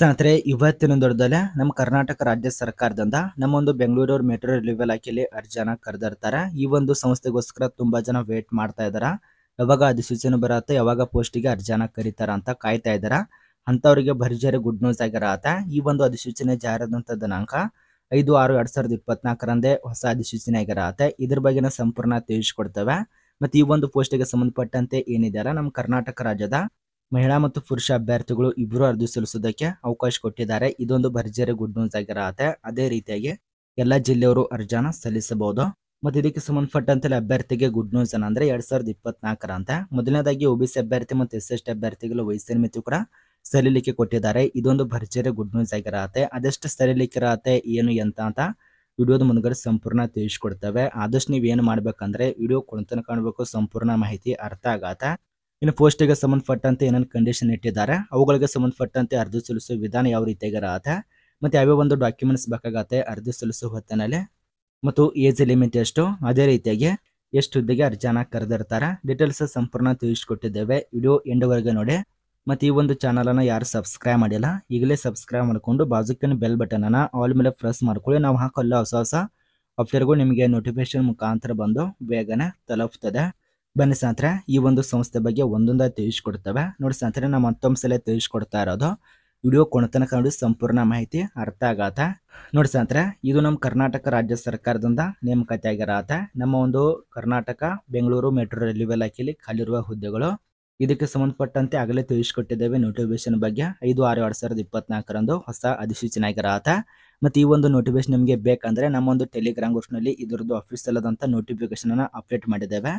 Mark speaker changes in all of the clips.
Speaker 1: ಸ್ನೇಹಿತರೆ ಇವತ್ತಿನ ದೊಡ್ಡದಲ್ಲೇ ನಮ್ಮ ಕರ್ನಾಟಕ ರಾಜ್ಯ ಸರ್ಕಾರದಿಂದ ನಮ್ಮ ಒಂದು ಬೆಂಗಳೂರು ಮೆಟ್ರೋ ರೈಲ್ವೆ ಇಲಾಖೆಯಲ್ಲಿ ಅರ್ಜಿನ ಕರೆದಿರ್ತಾರೆ ಈ ಒಂದು ಸಂಸ್ಥೆಗೋಸ್ಕರ ತುಂಬಾ ಜನ ವೇಟ್ ಮಾಡ್ತಾ ಇದಾರ ಯಾವಾಗ ಅಧಿಸೂಚನೆ ಬರತ್ತೆ ಯಾವಾಗ ಪೋಸ್ಟಿಗೆ ಅರ್ಜಿನ ಕರೀತಾರ ಅಂತ ಕಾಯ್ತಾ ಇದಾರ ಅಂತವರಿಗೆ ಭರ್ಜರಿ ಗುಡ್ ನ್ಯೂಸ್ ಆಗಿರತ್ತೆ ಈ ಒಂದು ಅಧಿಸೂಚನೆ ಜಾರಿಯಾದಂಥ ದಿನಾಂಕ ಐದು ಆರು ಎರಡ್ ಸಾವಿರದ ಇಪ್ಪತ್ನಾಲ್ಕರಂದೇ ಹೊಸ ಅಧಿಸೂಚನೆ ಆಗಿರತ್ತೆ ಇದ್ರ ಬಗ್ಗೆನ ಸಂಪೂರ್ಣ ತಿಳಿಸ್ಕೊಡ್ತೇವೆ ಮತ್ತೆ ಈ ಒಂದು ಪೋಸ್ಟ್ಗೆ ಸಂಬಂಧಪಟ್ಟಂತೆ ಏನಿದೆಯಲ್ಲ ನಮ್ಮ ಕರ್ನಾಟಕ ರಾಜ್ಯದ ಮಹಿಳಾ ಮತ್ತು ಪುರುಷ ಅಭ್ಯರ್ಥಿಗಳು ಇಬ್ಬರು ಅರ್ಜಿ ಸಲ್ಲಿಸೋದಕ್ಕೆ ಅವಕಾಶ ಕೊಟ್ಟಿದ್ದಾರೆ ಇದೊಂದು ಭರ್ಜರಿ ಗುಡ್ ನ್ಯೂಸ್ ಆಗಿರತ್ತೆ ಅದೇ ರೀತಿಯಾಗಿ ಎಲ್ಲ ಜಿಲ್ಲೆಯವರು ಅರ್ಜಿನ ಸಲ್ಲಿಸಬಹುದು ಮತ್ತೆ ಇದಕ್ಕೆ ಸಂಬಂಧಪಟ್ಟಂತೆ ಅಭ್ಯರ್ಥಿಗೆ ಗುಡ್ ನ್ಯೂಸ್ ಏನಂದ್ರೆ ಎರಡ್ ಸಾವಿರದ ಇಪ್ಪತ್ನಾಲ್ಕರ ಅಂತ ಮೊದಲನೇದಾಗಿ ಒಬಿಸಿ ಅಭ್ಯರ್ಥಿ ಮತ್ತು ಎಸ್ ಎಸ್ ಟಿ ಅಭ್ಯರ್ಥಿಗಳ ವಯಸ್ಸಿನ ಮಿತಿ ಕೂಡ ಸರಿಲಿಕ್ಕೆ ಕೊಟ್ಟಿದ್ದಾರೆ ಇದೊಂದು ಭರ್ಜರಿ ಗುಡ್ ನ್ಯೂಸ್ ಆಗಿರತ್ತೆ ಅದೆಷ್ಟು ಇರುತ್ತೆ ಏನು ಎಂತ ಅಂತ ವಿಡಿಯೋದ ಮುಂದ್ಗಡೆ ಸಂಪೂರ್ಣ ತಿಳಿಸ್ಕೊಡ್ತವೆ ಆದಷ್ಟು ನೀವೇನು ಮಾಡ್ಬೇಕಂದ್ರೆ ವಿಡಿಯೋ ಕೊಡ್ತಾನೆ ಕಾಣಬೇಕು ಸಂಪೂರ್ಣ ಮಾಹಿತಿ ಅರ್ಥ ಆಗತ್ತೆ ಇನ್ನು ಪೋಸ್ಟಿಗೆ ಸಂಬಂಧಪಟ್ಟಂತೆ ಏನೇನು ಕಂಡೀಷನ್ ಇಟ್ಟಿದ್ದಾರೆ ಅವುಗಳಿಗೆ ಸಂಬಂಧಪಟ್ಟಂತೆ ಅರ್ಜಿ ಸಲ್ಲಿಸುವ ವಿಧಾನ ಯಾವ ರೀತಿಯಾಗಿರತ್ತೆ ಮತ್ತು ಯಾವ್ಯಾವ ಒಂದು ಡಾಕ್ಯುಮೆಂಟ್ಸ್ ಬೇಕಾಗತ್ತೆ ಅರ್ಜಿ ಸಲ್ಲಿಸುವ ಹೊತ್ತಿನಲ್ಲಿ ಮತ್ತು ಏಜ್ ಲಿಮಿಟ್ ಎಷ್ಟು ಅದೇ ರೀತಿಯಾಗಿ ಎಷ್ಟು ಹುದ್ದೆಗೆ ಅರ್ಜನ ಕರೆದಿರ್ತಾರೆ ಡೀಟೇಲ್ಸ್ ಸಂಪೂರ್ಣ ತಿಳಿಸ್ಕೊಟ್ಟಿದ್ದೇವೆ ವಿಡಿಯೋ ಎಂಡವರೆಗೆ ನೋಡಿ ಮತ್ತು ಈ ಒಂದು ಚಾನಲನ್ನು ಯಾರು ಸಬ್ಸ್ಕ್ರೈಬ್ ಮಾಡಿಲ್ಲ ಈಗಲೇ ಸಬ್ಸ್ಕ್ರೈಬ್ ಮಾಡಿಕೊಂಡು ಬಾಜುಕಿನ ಬೆಲ್ ಬಟನನ್ನು ಆಲ್ ಮೇಲೆ ಪ್ರೆಸ್ ಮಾಡ್ಕೊಳ್ಳಿ ನಾವು ಹಾಕಲ್ಲ ಹೊಸ ಹೊಸ ಅಪ್ಡೇಟ್ಗಳು ನಿಮಗೆ ನೋಟಿಫಿಕೇಶನ್ ಮುಖಾಂತರ ಬಂದು ಬೇಗನೆ ತಲುಪ್ತದೆ ಬನ್ನಿ ಸ್ನೇಹಿತರೆ ಈ ಒಂದು ಸಂಸ್ಥೆ ಬಗ್ಗೆ ಒಂದೊಂದ ತಿಳಿಸ್ಕೊಡ್ತವೆ ನೋಡಿ ಸ್ನೇಹಿತರೆ ನಾವು ಮತ್ತೊಂದು ಸಲ ತಿಳಿಸ್ಕೊಡ್ತಾ ಇರೋದು ವಿಡಿಯೋ ಕೊಣತನ ನೋಡಿ ಸಂಪೂರ್ಣ ಮಾಹಿತಿ ಅರ್ಥ ಆಗಾತ ನೋಡಿ ಸ್ನೇಹಿತರೆ ಇದು ನಮ್ಮ ಕರ್ನಾಟಕ ರಾಜ್ಯ ಸರ್ಕಾರದಿಂದ ನೇಮಕಾತಿ ಆಗಿರತ್ತೆ ನಮ್ಮ ಒಂದು ಕರ್ನಾಟಕ ಬೆಂಗಳೂರು ಮೆಟ್ರೋ ರೈಲ್ವೆ ಇಲಾಖೆಯಲ್ಲಿ ಖಾಲಿರುವ ಹುದ್ದೆಗಳು ಇದಕ್ಕೆ ಸಂಬಂಧಪಟ್ಟಂತೆ ಆಗಲೇ ತಿಳಿಸ್ಕೊಟ್ಟಿದ್ದೇವೆ ನೋಟಿಫಿಕೇಶನ್ ಬಗ್ಗೆ ಐದು ಆರು ಎರಡು ಸಾವಿರದ ಇಪ್ಪತ್ನಾಲ್ಕರಂದು ಹೊಸ ಅಧಿಸೂಚನೆ ಆಗಿರತ್ತೆ ಮತ್ತು ಈ ಒಂದು ನೋಟಿಫಿಕೇಶನ್ ನಿಮಗೆ ಬೇಕಂದ್ರೆ ನಮ್ಮ ಒಂದು ಟೆಲಿಗ್ರಾಮ್ ಗ್ರೂಪ್ನಲ್ಲಿ ಇದರದ್ದು ಆಫೀಸಲ್ಲದಂಥ ನೋಟಿಫಿಕೇಶನ್ ನೋಟಿಫಿಕೇಶನನ್ನು ಅಪ್ಡೇಟ್ ಮಾಡಿದ್ದೇವೆ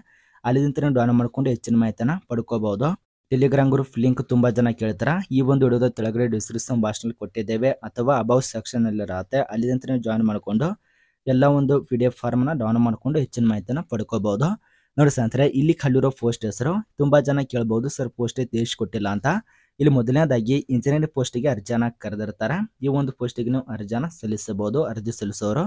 Speaker 1: ಅಲ್ಲಿಂದ ಡೌನ್ ಮಾಡ್ಕೊಂಡು ಹೆಚ್ಚಿನ ಮಾಹಿತಿನ ಪಡ್ಕೋಬಹುದು ಟೆಲಿಗ್ರಾಮ್ ಗ್ರೂಪ್ ಲಿಂಕ್ ತುಂಬಾ ಜನ ಕೇಳ್ತಾರೆ ಈ ಒಂದು ವಿಡಿಯೋದ ತೆಳಗಡೆ ಡಿಸ್ಕ್ರಿಪ್ಷನ್ ಭಾಷೆನಲ್ಲಿ ಕೊಟ್ಟಿದ್ದೇವೆ ಅಥವಾ ಅಬೌವ್ ಸೆಕ್ಷನ್ ಇರುತ್ತೆ ಅಲ್ಲಿಂದ ಜಾಯ್ನ್ ಮಾಡಿಕೊಂಡು ಎಲ್ಲ ಒಂದು ಪಿ ಡಿ ಎಫ್ ಡೌನ್ ಮಾಡ್ಕೊಂಡು ಹೆಚ್ಚಿನ ಮಾಹಿತಿನ ಪಡ್ಕೋಬಹುದು ನೋಡಿ ಸ್ನೇಹಿತರೆ ಇಲ್ಲಿ ಕಲ್ಲಿರೋ ಪೋಸ್ಟ್ ಹೆಸರು ತುಂಬಾ ಜನ ಕೇಳಬಹುದು ಸರ್ ಪೋಸ್ಟ್ ತೀರ್ಸಿ ಕೊಟ್ಟಿಲ್ಲ ಅಂತ ಇಲ್ಲಿ ಮೊದಲನೇದಾಗಿ ಇಂಜಿನಿಯರಿಂಗ್ ಗೆ ಅರ್ಜಿಯನ್ನ ಕರೆದಿರ್ತಾರೆ ಈ ಒಂದು ಗೆ ನೀವು ಅರ್ಜಿಯನ್ನ ಸಲ್ಲಿಸಬಹುದು ಅರ್ಜಿ ಸಲ್ಲಿಸೋರು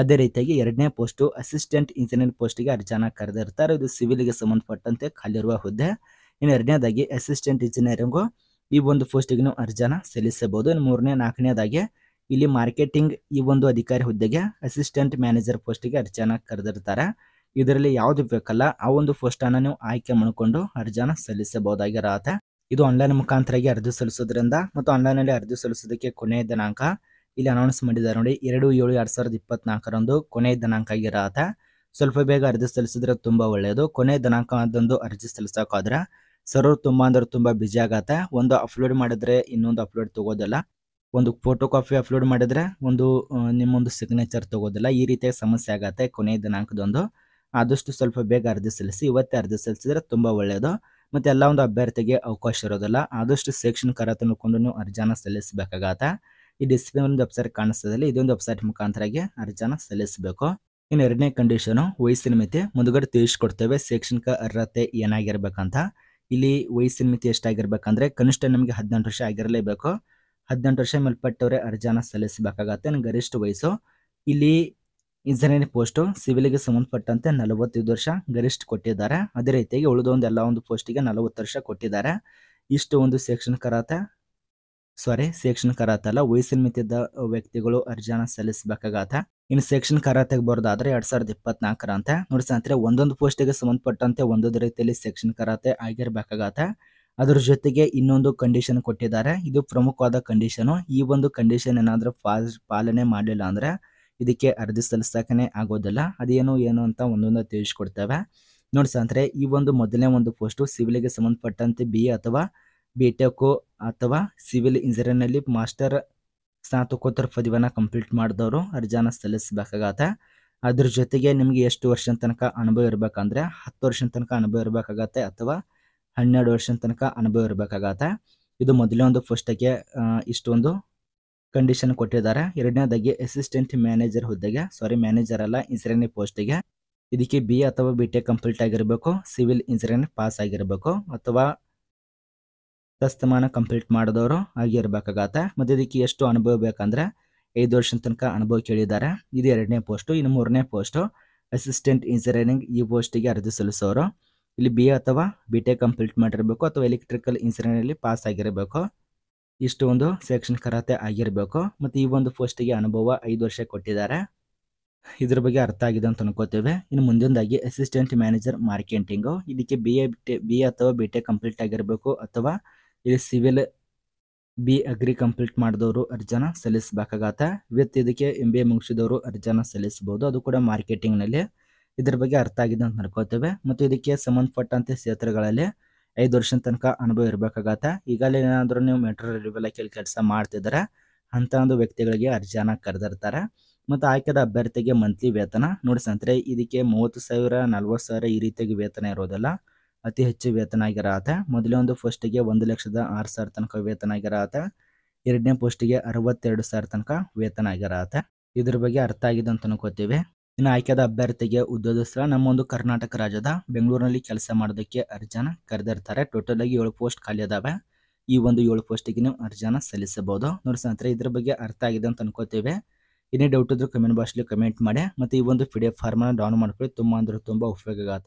Speaker 1: ಅದೇ ರೀತಿಯಾಗಿ ಎರಡನೇ ಪೋಸ್ಟು ಅಸಿಸ್ಟೆಂಟ್ ಇಂಜಿನಿಯರ್ ಪೋಸ್ಟಿಗೆ ಅರ್ಜಿ ಕರೆದಿರ್ತಾರೆ ಇದು ಸಿವಿಲ್ಗೆ ಸಂಬಂಧಪಟ್ಟಂತೆ ಖಾಲಿರುವ ಹುದ್ದೆ ಇನ್ನು ಎರಡನೇದಾಗಿ ಅಸಿಸ್ಟೆಂಟ್ ಇಂಜಿನಿಯರಿಂಗು ಈ ಒಂದು ಪೋಸ್ಟಿಗೆ ನೀವು ಅರ್ಜಿನ ಸಲ್ಲಿಸಬಹುದು ಇನ್ನು ಮೂರನೇ ನಾಲ್ಕನೇದಾಗಿ ಇಲ್ಲಿ ಮಾರ್ಕೆಟಿಂಗ್ ಈ ಒಂದು ಅಧಿಕಾರಿ ಹುದ್ದೆಗೆ ಅಸಿಸ್ಟೆಂಟ್ ಮ್ಯಾನೇಜರ್ ಪೋಸ್ಟಿಗೆ ಅರ್ಜಿನ ಕರೆದಿರ್ತಾರೆ ಇದರಲ್ಲಿ ಯಾವುದು ಬೇಕಲ್ಲ ಆ ಒಂದು ಪೋಸ್ಟನ್ನು ನೀವು ಆಯ್ಕೆ ಮಾಡಿಕೊಂಡು ಅರ್ಜಿನ ಸಲ್ಲಿಸಬಹುದಾಗಿರತ್ತೆ ಇದು ಆನ್ಲೈನ್ ಮುಖಾಂತರಾಗಿ ಅರ್ಜಿ ಸಲ್ಲಿಸೋದ್ರಿಂದ ಮತ್ತು ಆನ್ಲೈನಲ್ಲಿ ಅರ್ಜಿ ಸಲ್ಲಿಸೋದಕ್ಕೆ ಕೊನೆಯ ದಿನಾಂಕ ಇಲ್ಲಿ ಅನೌನ್ಸ್ ಮಾಡಿದ್ದಾರೆ ನೋಡಿ ಎರಡು ಏಳು ಎರಡು ಸಾವಿರದ ಇಪ್ಪತ್ನಾಲ್ಕರಂದು ಕೊನೆಯ ದಿನಾಂಕ ಆಗಿರತ್ತ ಸ್ವಲ್ಪ ಬೇಗ ಅರ್ಜಿ ಸಲ್ಲಿಸಿದ್ರೆ ತುಂಬ ಒಳ್ಳೆಯದು ಕೊನೆ ಅದೊಂದು ಅರ್ಜಿ ಸಲ್ಲಿಸೋಕ್ಕಾದ್ರೆ ಸರ್ವರ್ ತುಂಬ ಅಂದ್ರೆ ತುಂಬ ಬಿಜಿ ಆಗತ್ತೆ ಒಂದು ಅಪ್ಲೋಡ್ ಮಾಡಿದ್ರೆ ಇನ್ನೊಂದು ಅಪ್ಲೋಡ್ ತಗೋದಿಲ್ಲ ಒಂದು ಫೋಟೋ ಕಾಪಿ ಅಪ್ಲೋಡ್ ಮಾಡಿದ್ರೆ ಒಂದು ನಿಮ್ಮೊಂದು ಸಿಗ್ನೇಚರ್ ತಗೋದಿಲ್ಲ ಈ ರೀತಿಯಾಗಿ ಸಮಸ್ಯೆ ಆಗತ್ತೆ ಕೊನೆಯ ದಿನಾಂಕದೊಂದು ಆದಷ್ಟು ಸ್ವಲ್ಪ ಬೇಗ ಅರ್ಜಿ ಸಲ್ಲಿಸಿ ಇವತ್ತೇ ಅರ್ಜಿ ಸಲ್ಲಿಸಿದ್ರೆ ತುಂಬ ಒಳ್ಳೆಯದು ಮತ್ತು ಎಲ್ಲ ಒಂದು ಅಭ್ಯರ್ಥಿಗೆ ಅವಕಾಶ ಇರೋದಿಲ್ಲ ಆದಷ್ಟು ಶೈಕ್ಷಣಿಕರ ತಂದುಕೊಂಡು ತಿಳ್ಕೊಂಡು ನೀವು ಅರ್ಜಿನ ಸಲ್ಲಿಸಬೇಕಾಗತ್ತೆ ಈ ಡಿಸ್ಪ್ಲೇ ಒಂದು ವೆಬ್ಸೈಟ್ ಕಾಣಿಸ್ತದಲ್ಲಿ ಇದೊಂದು ವೆಬ್ಸೈಟ್ ಮುಖಾಂತರ ಅರ್ಜಿನ ಸಲ್ಲಿಸಬೇಕು ಇನ್ನು ಎರಡನೇ ಕಂಡೀಷನು ವಯಸ್ಸಿನ ಮಿತಿ ಮುಂದುಗಡೆ ತಿಳಿಸ್ಕೊಡ್ತೇವೆ ಶೈಕ್ಷಣಿಕ ಅರ್ಹತೆ ಏನಾಗಿರ್ಬೇಕಂತ ಇಲ್ಲಿ ವಯಸ್ಸಿನ ಮಿತಿ ಎಷ್ಟಾಗಿರ್ಬೇಕಂದ್ರೆ ಕನಿಷ್ಠ ನಮಗೆ ಹದಿನೆಂಟು ವರ್ಷ ಆಗಿರಲೇಬೇಕು ಹದಿನೆಂಟು ವರ್ಷ ಮೇಲ್ಪಟ್ಟವರೇ ಅರ್ಜಿನ ಸಲ್ಲಿಸಬೇಕಾಗತ್ತೆ ಗರಿಷ್ಠ ವಯಸ್ಸು ಇಲ್ಲಿ ಇಂಜಿನಿಯರಿಂಗ್ ಪೋಸ್ಟು ಸಿವಿಲ್ಗೆ ಸಂಬಂಧಪಟ್ಟಂತೆ ನಲವತ್ತೈದು ವರ್ಷ ಗರಿಷ್ಠ ಕೊಟ್ಟಿದ್ದಾರೆ ಅದೇ ರೀತಿಯಾಗಿ ಉಳಿದೊಂದು ಎಲ್ಲ ಒಂದು ಪೋಸ್ಟಿಗೆ ನಲವತ್ತು ವರ್ಷ ಕೊಟ್ಟಿದ್ದಾರೆ ಇಷ್ಟು ಒಂದು ಶೈಕ್ಷಣಿಕ ಅರ್ಹತೆ ಸಾರಿ ಸೆಕ್ಷನ್ ಕರಾತಲ್ಲ ವಯಸ್ಸಿನ ಮಿತಿದ್ದ ವ್ಯಕ್ತಿಗಳು ಅರ್ಜಿಯನ್ನು ಸಲ್ಲಿಸಬೇಕಾಗತ್ತ ಇನ್ನು ಸೆಕ್ಷನ್ ಕರಾತೆಗೆ ಬರೋದಾದ್ರೆ ಎರಡ್ ಸಾವಿರದ ಇಪ್ಪತ್ನಾಲ್ಕರ ಅಂತ ನೋಡಿ ಸ್ನೇಹಿತರೆ ಒಂದೊಂದು ಪೋಸ್ಟಿಗೆ ಸಂಬಂಧಪಟ್ಟಂತೆ ಒಂದೊಂದು ರೀತಿಯಲ್ಲಿ ಸೆಕ್ಷನ್ ಕರಾತೆ ಆಗಿರ್ಬೇಕಾಗತ್ತೆ ಅದ್ರ ಜೊತೆಗೆ ಇನ್ನೊಂದು ಕಂಡೀಷನ್ ಕೊಟ್ಟಿದ್ದಾರೆ ಇದು ಪ್ರಮುಖವಾದ ಕಂಡೀಷನು ಈ ಒಂದು ಕಂಡೀಷನ್ ಏನಾದರೂ ಪಾಲನೆ ಮಾಡಲಿಲ್ಲ ಅಂದ್ರೆ ಇದಕ್ಕೆ ಅರ್ಜಿ ಸಲ್ಲಿಸಕನೇ ಆಗೋದಿಲ್ಲ ಅದೇನು ಏನು ಅಂತ ಒಂದೊಂದು ತಿಳಿಸ್ಕೊಡ್ತೇವೆ ನೋಡಿ ಸ್ನೇಹಿತರೆ ಈ ಒಂದು ಮೊದಲನೇ ಒಂದು ಪೋಸ್ಟು ಸಿವಿಲಿಗೆ ಸಂಬಂಧಪಟ್ಟಂತೆ ಬಿ ಅಥವಾ ಬಿಟೆಕೋ ಅಥವಾ ಸಿವಿಲ್ ಇಂಜಿನಿಯರ್ನಲ್ಲಿ ಮಾಸ್ಟರ್ ಸ್ನಾತಕೋತ್ತರ ಪದವಿಯನ್ನು ಕಂಪ್ಲೀಟ್ ಮಾಡಿದವರು ಅರ್ಜಿಯನ್ನು ಸಲ್ಲಿಸಬೇಕಾಗತ್ತೆ ಅದ್ರ ಜೊತೆಗೆ ನಿಮಗೆ ಎಷ್ಟು ವರ್ಷದ ತನಕ ಅನುಭವ ಇರಬೇಕಂದ್ರೆ ಹತ್ತು ವರ್ಷದ ತನಕ ಅನುಭವ ಇರಬೇಕಾಗತ್ತೆ ಅಥವಾ ಹನ್ನೆರಡು ವರ್ಷದ ತನಕ ಅನುಭವ ಇರಬೇಕಾಗತ್ತೆ ಇದು ಮೊದಲೇ ಒಂದು ಫಸ್ಟಿಗೆ ಇಷ್ಟೊಂದು ಕಂಡೀಷನ್ ಕೊಟ್ಟಿದ್ದಾರೆ ಎರಡನೇದಾಗಿ ಅಸಿಸ್ಟೆಂಟ್ ಮ್ಯಾನೇಜರ್ ಹುದ್ದೆಗೆ ಸಾರಿ ಮ್ಯಾನೇಜರ್ ಅಲ್ಲ ಪೋಸ್ಟ್ ಪೋಸ್ಟಿಗೆ ಇದಕ್ಕೆ ಬಿ ಅಥವಾ ಬಿ ಟೆಕ್ ಕಂಪ್ಲೀಟ್ ಆಗಿರಬೇಕು ಸಿವಿಲ್ ಇಂಜಿನಿಯರಿಂಗ್ ಪಾಸ್ ಆಗಿರಬೇಕು ಅಥವಾ ಪ್ರಸ್ತಮಾನ ಕಂಪ್ಲೀಟ್ ಮಾಡಿದವರು ಆಗಿರ್ಬೇಕಾಗತ್ತೆ ಮತ್ತೆ ಇದಕ್ಕೆ ಎಷ್ಟು ಅನುಭವ ಬೇಕಂದ್ರೆ ಐದು ವರ್ಷದ ತನಕ ಅನುಭವ ಕೇಳಿದ್ದಾರೆ ಇದು ಎರಡನೇ ಪೋಸ್ಟು ಇನ್ನು ಮೂರನೇ ಪೋಸ್ಟು ಅಸಿಸ್ಟೆಂಟ್ ಇಂಜಿನಿಯರಿಂಗ್ ಈ ಪೋಸ್ಟಿಗೆ ಅರ್ಜಿ ಸಲ್ಲಿಸೋರು ಇಲ್ಲಿ ಬಿ ಅಥವಾ ಬಿ ಟೆಕ್ ಕಂಪ್ಲೀಟ್ ಮಾಡಿರಬೇಕು ಅಥವಾ ಎಲೆಕ್ಟ್ರಿಕಲ್ ಇಂಜಿನಿಯರಿಂಗಲ್ಲಿ ಪಾಸ್ ಆಗಿರಬೇಕು ಇಷ್ಟು ಒಂದು ಸೆಕ್ಷನ್ ಕರತೆ ಆಗಿರಬೇಕು ಮತ್ತು ಈ ಒಂದು ಪೋಸ್ಟಿಗೆ ಅನುಭವ ಐದು ವರ್ಷ ಕೊಟ್ಟಿದ್ದಾರೆ ಇದ್ರ ಬಗ್ಗೆ ಅರ್ಥ ಆಗಿದೆ ಅಂತ ಅನ್ಕೋತೇವೆ ಇನ್ನು ಮುಂದೊಂದಾಗಿ ಅಸಿಸ್ಟೆಂಟ್ ಮ್ಯಾನೇಜರ್ ಮಾರ್ಕೆಟಿಂಗು ಇದಕ್ಕೆ ಬಿ ಎ ಬಿ ಅಥವಾ ಬಿ ಟೆಕ್ ಕಂಪ್ಲೀಟ್ ಆಗಿರಬೇಕು ಅಥವಾ ಇಲ್ಲಿ ಸಿವಿಲ್ ಬಿ ಅಗ್ರಿ ಕಂಪ್ಲೀಟ್ ಮಾಡಿದವರು ಅರ್ಜನ ಸಲ್ಲಿಸಬೇಕಾಗತ್ತೆ ವಿತ್ ಇದಕ್ಕೆ ಎಂ ಬಿ ಎ ಮುಗಿಸಿದವರು ಅರ್ಜನ ಸಲ್ಲಿಸಬಹುದು ಅದು ಕೂಡ ಮಾರ್ಕೆಟಿಂಗ್ನಲ್ಲಿ ಇದ್ರ ಬಗ್ಗೆ ಅರ್ಥ ಆಗಿದೆ ಅಂತ ನಡ್ಕೋತೇವೆ ಮತ್ತು ಇದಕ್ಕೆ ಸಂಬಂಧಪಟ್ಟಂತೆ ಕ್ಷೇತ್ರಗಳಲ್ಲಿ ಐದು ವರ್ಷದ ತನಕ ಅನುಭವ ಇರಬೇಕಾಗತ್ತೆ ಈಗಲೇ ಏನಾದರೂ ನೀವು ಮೆಟ್ರೋ ಲೆವೆಲ್ ಕೆಲಸ ಮಾಡ್ತಿದ್ರೆ ಅಂತ ಒಂದು ವ್ಯಕ್ತಿಗಳಿಗೆ ಅರ್ಜಿಯನ್ನ ಕರೆದಿರ್ತಾರೆ ಮತ್ತು ಆಯ್ಕೆದ ಅಭ್ಯರ್ಥಿಗೆ ಮಂತ್ಲಿ ವೇತನ ನೋಡಿ ಸಂತ್ರೆ ಇದಕ್ಕೆ ಮೂವತ್ತು ಸಾವಿರ ನಲ್ವತ್ತು ಸಾವಿರ ಈ ರೀತಿಯಾಗಿ ವೇತನ ಇರೋದಲ್ಲ ಅತಿ ಹೆಚ್ಚು ವೇತನ ಆಗಿರತ್ತೆ ಮೊದಲೇ ಒಂದು ಪೋಸ್ಟಿಗೆ ಒಂದು ಲಕ್ಷದ ಆರು ಸಾವಿರ ತನಕ ವೇತನ ಆಗಿರತ್ತೆ ಎರಡನೇ ಪೋಸ್ಟಿಗೆ ಅರವತ್ತೆರಡು ಸಾವಿರ ತನಕ ವೇತನ ಆಗಿರತ್ತೆ ಇದ್ರ ಬಗ್ಗೆ ಅರ್ಥ ಆಗಿದೆ ಅಂತ ಅನ್ಕೋತೀವಿ ಇನ್ನು ಆಯ್ಕೆದ ಅಭ್ಯರ್ಥಿಗೆ ಉದ್ಯೋಗ ಸ್ಥಳ ನಮ್ಮ ಒಂದು ಕರ್ನಾಟಕ ರಾಜ್ಯದ ಬೆಂಗಳೂರಿನಲ್ಲಿ ಕೆಲಸ ಮಾಡೋದಕ್ಕೆ ಅರ್ಜಿನ ಕರೆದಿರ್ತಾರೆ ಟೋಟಲ್ ಆಗಿ ಏಳು ಪೋಸ್ಟ್ ಖಾಲಿ ಅದಾವೆ ಈ ಒಂದು ಏಳು ಪೋಸ್ಟಿಗೆ ನೀವು ಅರ್ಜಿನ ಸಲ್ಲಿಸಬಹುದು ನೋಡಿ ಸ್ನೇಹಿತರೆ ಇದ್ರ ಬಗ್ಗೆ ಅರ್ಥ ಆಗಿದೆ ಅಂತ ಅನ್ಕೋತೀವಿ ಏನೇ ಡೌಟ್ ಇದ್ರೂ ಕಮೆಂಟ್ ಬಾಕ್ಸ್ಲಿ ಕಮೆಂಟ್ ಮಾಡಿ ಮತ್ತೆ ಈ ಒಂದು ಪಿ ಡಿ ಎಫ್ ಫಾರ್ಮನ್ನು ಡೌನ್ ಮಾಡ್ಕೊಳ್ಳಿ ತುಂಬಾ ಅಂದ್ರೆ ತುಂಬಾ ಉಪಯೋಗ ಆಗುತ್ತೆ